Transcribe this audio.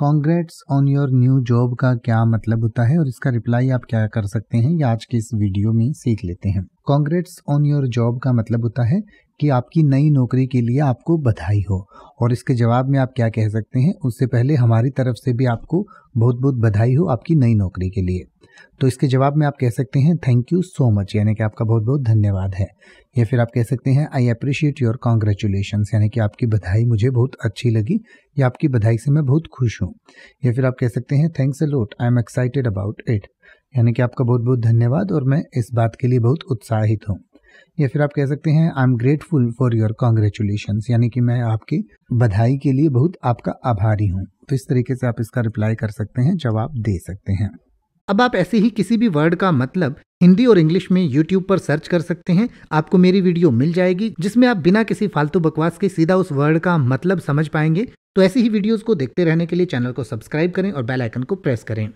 congrats on your new job का क्या मतलब होता है और इसका रिप्लाई आप क्या कर सकते हैं ये आज के इस वीडियो में सीख लेते हैं कॉन्ग्रेट्स ऑन योर जॉब का मतलब होता है कि आपकी नई नौकरी के लिए आपको बधाई हो और इसके जवाब में आप क्या कह सकते हैं उससे पहले हमारी तरफ से भी आपको बहुत बहुत बधाई हो आपकी नई नौकरी के लिए तो इसके जवाब में आप कह सकते हैं थैंक यू सो मच यानी कि आपका बहुत बहुत धन्यवाद है या फिर आप कह सकते हैं आई अप्रिशिएट योर कॉन्ग्रेचुलेशन यानी कि आपकी बधाई मुझे बहुत अच्छी लगी या आपकी बधाई से मैं बहुत खुश हूँ या फिर आप कह सकते हैं thanks a lot I am excited about it यानी कि आपका बहुत बहुत धन्यवाद और मैं इस बात के लिए बहुत उत्साहित हूँ या फिर आप कह सकते हैं I am grateful for your congratulation यानी कि मैं आपकी बधाई के लिए बहुत आपका आभारी हूँ तो इस तरीके से आप इसका रिप्लाई कर सकते हैं जवाब दे सकते हैं अब आप ऐसे ही किसी भी वर्ड का मतलब हिंदी और इंग्लिश में यूट्यूब पर सर्च कर सकते हैं आपको मेरी वीडियो मिल जाएगी जिसमें आप बिना किसी फालतू बकवास के सीधा उस वर्ड का मतलब समझ पाएंगे तो ऐसी ही वीडियोस को देखते रहने के लिए चैनल को सब्सक्राइब करें और बेल आइकन को प्रेस करें